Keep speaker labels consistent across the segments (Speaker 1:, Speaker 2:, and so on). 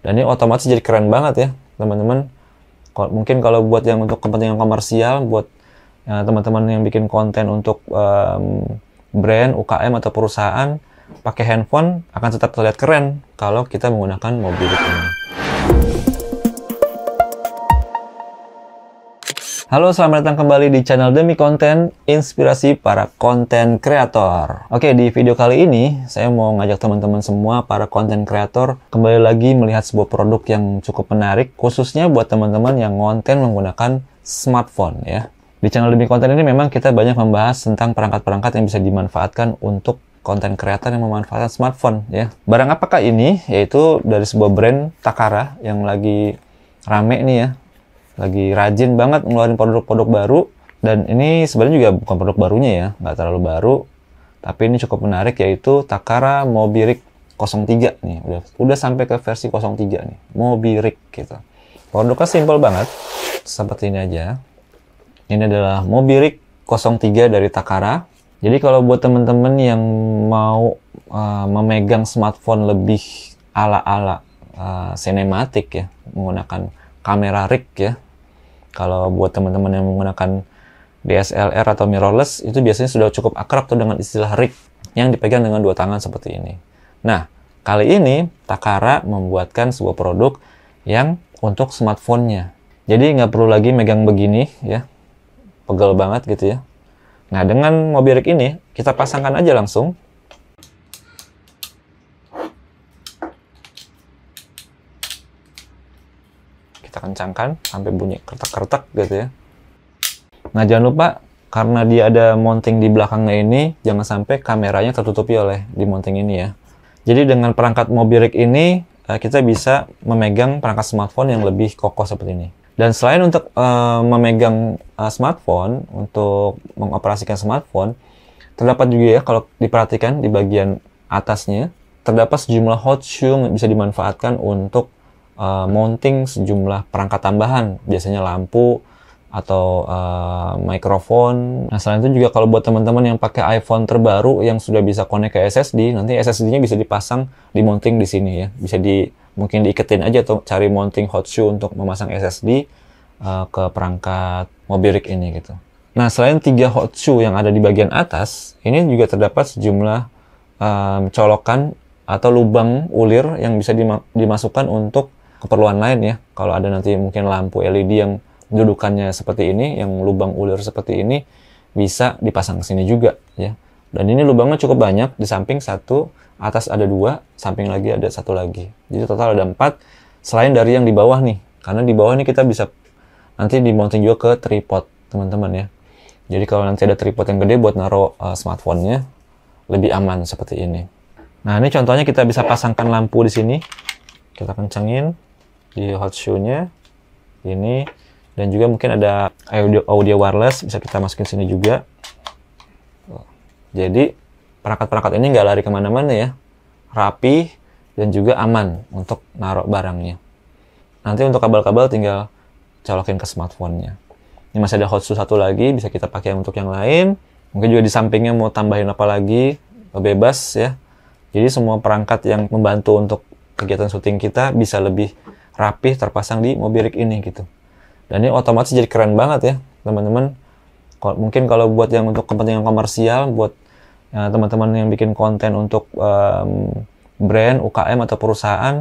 Speaker 1: dan ini otomatis jadi keren banget ya teman-teman mungkin kalau buat yang untuk kepentingan komersial buat eh, teman-teman ya, yang bikin konten untuk um, brand UKM atau perusahaan pakai handphone akan tetap terlihat keren kalau kita menggunakan mobil ini. Halo, selamat datang kembali di channel Demi Konten, inspirasi para konten kreator. Oke, di video kali ini saya mau ngajak teman-teman semua para konten kreator kembali lagi melihat sebuah produk yang cukup menarik, khususnya buat teman-teman yang konten menggunakan smartphone ya. Di channel Demi Konten ini memang kita banyak membahas tentang perangkat-perangkat yang bisa dimanfaatkan untuk konten kreator yang memanfaatkan smartphone ya. Barang apakah ini? Yaitu dari sebuah brand Takara yang lagi rame nih ya lagi rajin banget ngeluarin produk-produk baru dan ini sebenarnya juga bukan produk barunya ya nggak terlalu baru tapi ini cukup menarik yaitu Takara Mobirik 03 nih udah udah sampai ke versi 03 nih Mobirik gitu produknya simpel banget seperti ini aja ini adalah Mobirik 03 dari Takara jadi kalau buat temen-temen yang mau uh, memegang smartphone lebih ala-ala uh, eh, cinematic ya menggunakan kamera rig ya kalau buat teman-teman yang menggunakan DSLR atau mirrorless itu biasanya sudah cukup akrab tuh dengan istilah rig yang dipegang dengan dua tangan seperti ini. Nah, kali ini Takara membuatkan sebuah produk yang untuk smartphone-nya. Jadi nggak perlu lagi megang begini ya, pegel banget gitu ya. Nah, dengan mobil rig ini kita pasangkan aja langsung kita kencangkan sampai bunyi kertek-kertek gitu ya nah jangan lupa karena dia ada mounting di belakangnya ini jangan sampai kameranya tertutupi oleh di mounting ini ya jadi dengan perangkat mobirik ini eh, kita bisa memegang perangkat smartphone yang lebih kokoh seperti ini dan selain untuk uh, memegang uh, smartphone untuk mengoperasikan smartphone terdapat juga ya kalau diperhatikan di bagian atasnya terdapat sejumlah hot shoe yang bisa dimanfaatkan untuk uh, mounting sejumlah perangkat tambahan, biasanya lampu atau uh, mikrofon. Nah, selain itu juga kalau buat teman-teman yang pakai iPhone terbaru yang sudah bisa connect ke SSD, nanti SSD-nya bisa dipasang di mounting di sini ya. Bisa di mungkin diiketin aja atau cari mounting hot shoe untuk memasang SSD uh, eh, ke perangkat mobil rig ini gitu. Nah, selain tiga hot shoe yang ada di bagian atas, ini juga terdapat sejumlah um, colokan atau lubang ulir yang bisa dimasukkan untuk keperluan lain ya. Kalau ada nanti mungkin lampu LED yang dudukannya seperti ini, yang lubang ulir seperti ini bisa dipasang ke sini juga ya. Dan ini lubangnya cukup banyak, di samping satu, atas ada dua, samping lagi ada satu lagi. Jadi total ada empat, selain dari yang di bawah nih. Karena di bawah ini kita bisa nanti di juga ke tripod, teman-teman ya. Jadi kalau nanti ada tripod yang gede buat naruh eh, smartphone-nya, lebih aman seperti ini. Nah, ini contohnya kita bisa pasangkan lampu di sini. Kita kencengin di hot shoe-nya ini dan juga mungkin ada audio, audio wireless bisa kita masukin sini juga jadi perangkat-perangkat ini nggak lari kemana-mana ya rapi dan juga aman untuk naruh barangnya nanti untuk kabel-kabel tinggal colokin ke smartphone-nya ini masih ada hot shoe satu lagi bisa kita pakai untuk yang lain mungkin juga di sampingnya mau tambahin apa lagi bebas ya jadi semua perangkat yang membantu untuk kegiatan syuting kita bisa lebih rapih terpasang di mobilik ini gitu dan ini otomatis jadi keren banget ya teman-teman mungkin kalau buat yang untuk kepentingan komersial buat teman eh, teman-teman yang bikin konten untuk um, brand UKM atau perusahaan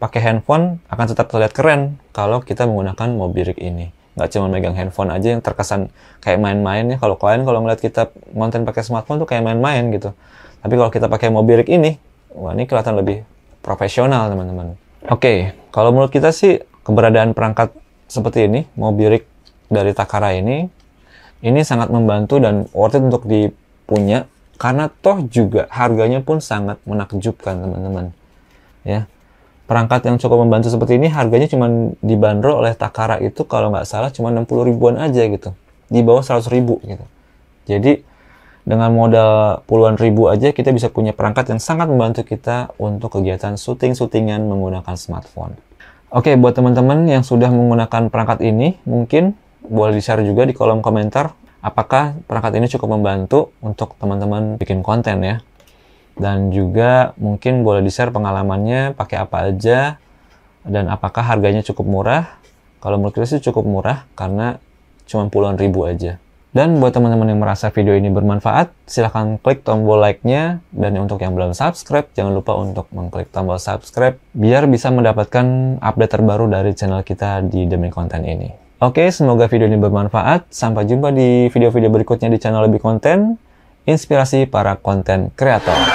Speaker 1: pakai handphone akan tetap terlihat keren kalau kita menggunakan mobilik ini nggak cuma megang handphone aja yang terkesan kayak main-main ya kalau kalian kalau ngeliat kita konten pakai smartphone tuh kayak main-main gitu tapi kalau kita pakai mobilik ini wah ini kelihatan lebih profesional teman-teman Oke, okay. kalau menurut kita sih keberadaan perangkat seperti ini, Mobirik dari Takara ini, ini sangat membantu dan worth it untuk dipunya karena toh juga harganya pun sangat menakjubkan teman-teman. Ya, perangkat yang cukup membantu seperti ini harganya cuma dibanderol oleh Takara itu kalau nggak salah cuma 60 ribuan aja gitu, di bawah 100 ribu gitu. Jadi dengan modal puluhan ribu aja kita bisa punya perangkat yang sangat membantu kita untuk kegiatan syuting-syutingan menggunakan smartphone. Oke, buat teman-teman yang sudah menggunakan perangkat ini, mungkin boleh di-share juga di kolom komentar apakah perangkat ini cukup membantu untuk teman-teman bikin konten ya. Dan juga mungkin boleh di-share pengalamannya pakai apa aja dan apakah harganya cukup murah. Kalau menurut kita sih cukup murah karena cuma puluhan ribu aja. Dan buat teman-teman yang merasa video ini bermanfaat, silahkan klik tombol like-nya. Dan untuk yang belum subscribe, jangan lupa untuk mengklik tombol subscribe biar bisa mendapatkan update terbaru dari channel kita di Demi Konten ini. Oke, semoga video ini bermanfaat. Sampai jumpa di video-video berikutnya di channel Lebih Konten, inspirasi para konten kreator.